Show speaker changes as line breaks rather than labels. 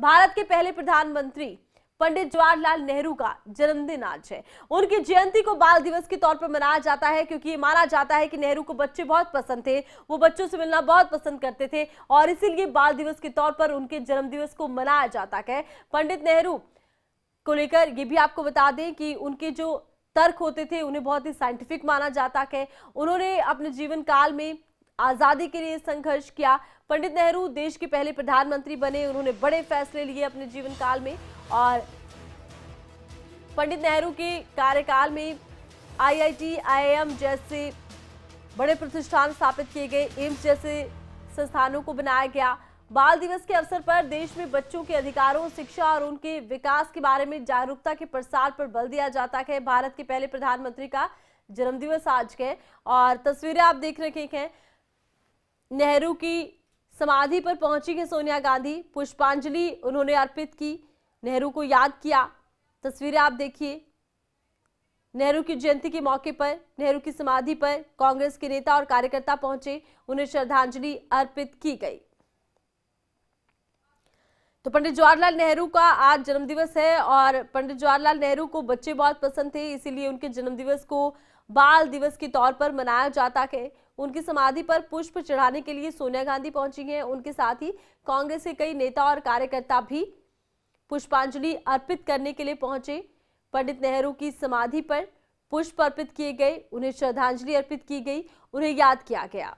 भारत के पहले प्रधानमंत्री पंडित जवाहरलाल नेहरू का जन्मदिन आज है उनकी जयंती को बाल दिवस के तौर पर मनाया जाता है क्योंकि ये माना जाता है कि नेहरू को बच्चे बहुत पसंद थे वो बच्चों से मिलना बहुत पसंद करते थे और इसीलिए बाल दिवस के तौर पर उनके जन्म दिवस को मनाया जाता है पंडित नेहरू को लेकर ये भी आपको बता दें कि उनके जो तर्क होते थे उन्हें बहुत ही साइंटिफिक माना जाता है उन्होंने अपने जीवन काल में आज़ादी के लिए संघर्ष किया पंडित नेहरू देश के पहले प्रधानमंत्री बने उन्होंने बड़े फैसले लिए अपने जीवन काल में और पंडित नेहरू के कार्यकाल में आईआईटी, आईएम जैसे बड़े प्रतिष्ठान स्थापित किए गए एम्स जैसे संस्थानों को बनाया गया बाल दिवस के अवसर पर देश में बच्चों के अधिकारों शिक्षा और उनके विकास के बारे में जागरूकता के प्रसार पर बल दिया जाता है भारत के पहले प्रधानमंत्री का जन्मदिवस आज के और तस्वीरें आप देख रहे हैं नेहरू की समाधि पर पहुंची हैं सोनिया गांधी पुष्पांजलि उन्होंने अर्पित की नेहरू को याद किया तस्वीरें आप देखिए नेहरू की जयंती के मौके पर नेहरू की समाधि पर कांग्रेस के नेता और कार्यकर्ता पहुंचे उन्हें श्रद्धांजलि अर्पित की गई तो पंडित जवाहरलाल नेहरू का आज जन्मदिवस है और पंडित जवाहरलाल नेहरू को बच्चे बहुत पसंद थे इसीलिए उनके जन्मदिवस को बाल दिवस के तौर पर मनाया जाता है उनकी समाधि पर पुष्प चढ़ाने के लिए सोनिया गांधी पहुंची हैं उनके साथ ही कांग्रेस के कई नेता और कार्यकर्ता भी पुष्पांजलि अर्पित करने के लिए पहुंचे पंडित नेहरू की समाधि पर पुष्प अर्पित किए गए उन्हें श्रद्धांजलि अर्पित की गई उन्हें याद किया गया